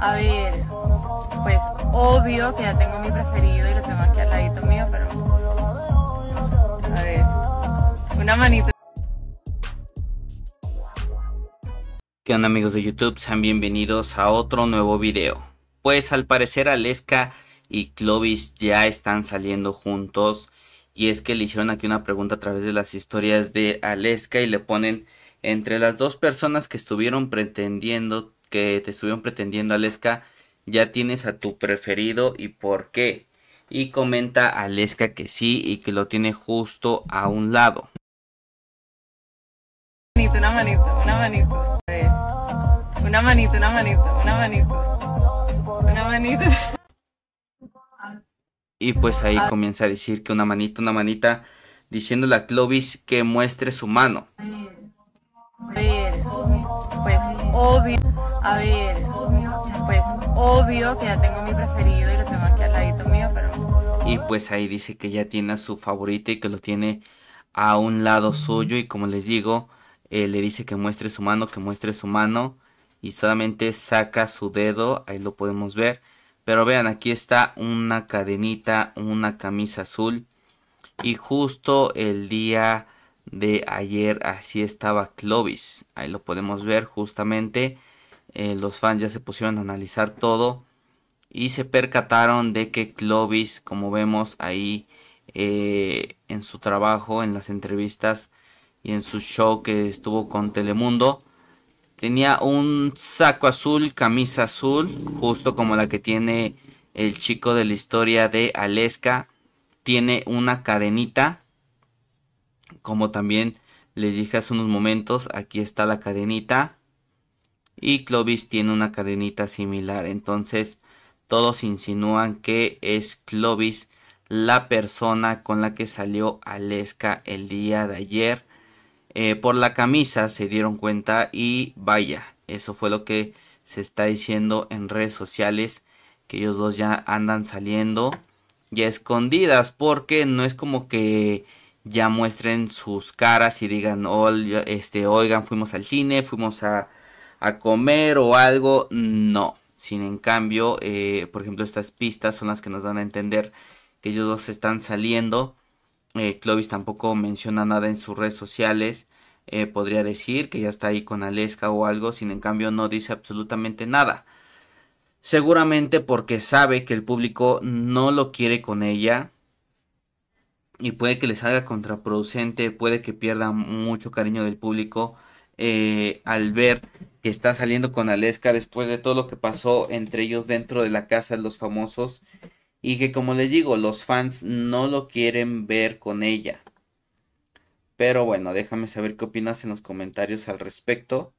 A ver, pues obvio que ya tengo mi preferido y lo tengo aquí al ladito mío, pero... A ver, una manita. ¿Qué onda amigos de YouTube? Sean bienvenidos a otro nuevo video. Pues al parecer Aleska y Clovis ya están saliendo juntos. Y es que le hicieron aquí una pregunta a través de las historias de Aleska y le ponen entre las dos personas que estuvieron pretendiendo que te estuvieron pretendiendo, Aleska, ya tienes a tu preferido y por qué. Y comenta Aleska que sí y que lo tiene justo a un lado. Una manito, una manito, una manito. Una manito, una manito, una Y pues ahí comienza a decir que una manita, una manita, diciéndole a Clovis que muestre su mano. Pues obvio. A ver, pues obvio que ya tengo mi preferido y lo tengo aquí al ladito mío, pero... Y pues ahí dice que ya tiene a su favorito y que lo tiene a un lado suyo y como les digo, eh, le dice que muestre su mano, que muestre su mano y solamente saca su dedo, ahí lo podemos ver. Pero vean, aquí está una cadenita, una camisa azul. Y justo el día de ayer así estaba Clovis. Ahí lo podemos ver justamente. Eh, los fans ya se pusieron a analizar todo y se percataron de que Clovis, como vemos ahí eh, en su trabajo, en las entrevistas y en su show que estuvo con Telemundo, tenía un saco azul, camisa azul, justo como la que tiene el chico de la historia de Aleska. Tiene una cadenita, como también le dije hace unos momentos, aquí está la cadenita y Clovis tiene una cadenita similar. Entonces todos insinúan que es Clovis la persona con la que salió Aleska el día de ayer. Eh, por la camisa se dieron cuenta y vaya, eso fue lo que se está diciendo en redes sociales, que ellos dos ya andan saliendo ya escondidas, porque no es como que ya muestren sus caras y digan, oh, este, oigan, fuimos al cine, fuimos a a comer o algo, no. Sin en cambio, eh, por ejemplo, estas pistas son las que nos dan a entender que ellos dos están saliendo. Eh, Clovis tampoco menciona nada en sus redes sociales. Eh, podría decir que ya está ahí con Aleska o algo. Sin en cambio, no dice absolutamente nada. Seguramente porque sabe que el público no lo quiere con ella. Y puede que le salga contraproducente. Puede que pierda mucho cariño del público. al ver que está saliendo con Aleska después de todo lo que pasó entre ellos dentro de la casa de los famosos y que como les digo, los fans no lo quieren ver con ella. Pero bueno, déjame saber qué opinas en los comentarios al respecto.